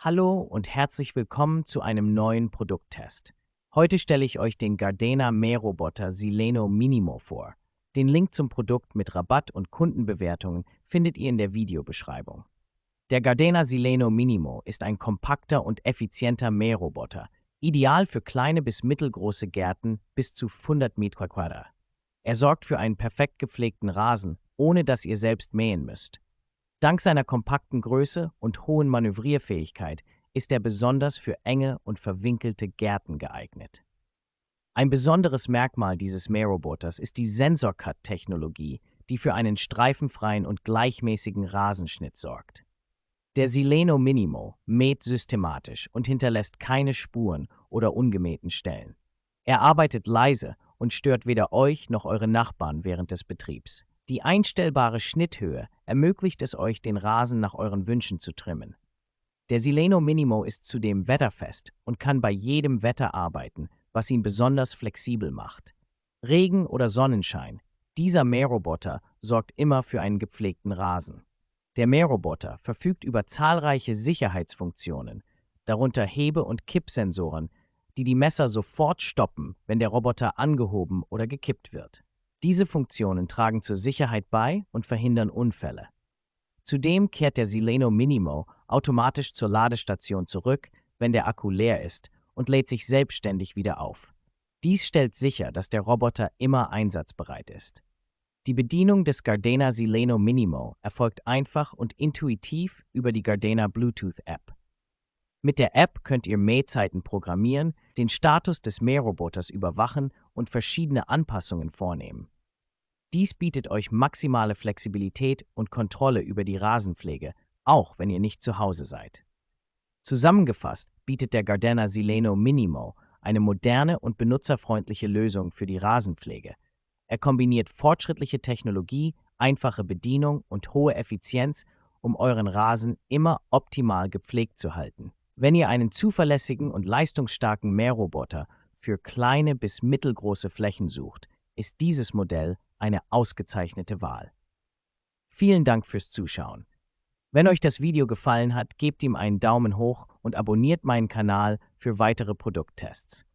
Hallo und herzlich willkommen zu einem neuen Produkttest. Heute stelle ich euch den Gardena Mähroboter Sileno Minimo vor. Den Link zum Produkt mit Rabatt und Kundenbewertungen findet ihr in der Videobeschreibung. Der Gardena Sileno Minimo ist ein kompakter und effizienter Mähroboter, ideal für kleine bis mittelgroße Gärten bis zu 100 Mietquadra. Er sorgt für einen perfekt gepflegten Rasen, ohne dass ihr selbst mähen müsst. Dank seiner kompakten Größe und hohen Manövrierfähigkeit ist er besonders für enge und verwinkelte Gärten geeignet. Ein besonderes Merkmal dieses Mähroboters ist die Sensor-Cut-Technologie, die für einen streifenfreien und gleichmäßigen Rasenschnitt sorgt. Der Sileno Minimo mäht systematisch und hinterlässt keine Spuren oder ungemähten Stellen. Er arbeitet leise und stört weder euch noch eure Nachbarn während des Betriebs. Die einstellbare Schnitthöhe ermöglicht es euch, den Rasen nach euren Wünschen zu trimmen. Der Sileno Minimo ist zudem wetterfest und kann bei jedem Wetter arbeiten, was ihn besonders flexibel macht. Regen oder Sonnenschein, dieser Mähroboter sorgt immer für einen gepflegten Rasen. Der Mähroboter verfügt über zahlreiche Sicherheitsfunktionen, darunter Hebe- und Kippsensoren, die die Messer sofort stoppen, wenn der Roboter angehoben oder gekippt wird. Diese Funktionen tragen zur Sicherheit bei und verhindern Unfälle. Zudem kehrt der Sileno Minimo automatisch zur Ladestation zurück, wenn der Akku leer ist, und lädt sich selbstständig wieder auf. Dies stellt sicher, dass der Roboter immer einsatzbereit ist. Die Bedienung des Gardena Sileno Minimo erfolgt einfach und intuitiv über die Gardena Bluetooth-App. Mit der App könnt ihr Mähzeiten programmieren, den Status des Mähroboters überwachen und verschiedene Anpassungen vornehmen. Dies bietet euch maximale Flexibilität und Kontrolle über die Rasenpflege, auch wenn ihr nicht zu Hause seid. Zusammengefasst bietet der Gardena Sileno Minimo eine moderne und benutzerfreundliche Lösung für die Rasenpflege. Er kombiniert fortschrittliche Technologie, einfache Bedienung und hohe Effizienz, um euren Rasen immer optimal gepflegt zu halten. Wenn ihr einen zuverlässigen und leistungsstarken Mähroboter für kleine bis mittelgroße Flächen sucht, ist dieses Modell eine ausgezeichnete Wahl. Vielen Dank fürs Zuschauen. Wenn euch das Video gefallen hat, gebt ihm einen Daumen hoch und abonniert meinen Kanal für weitere Produkttests.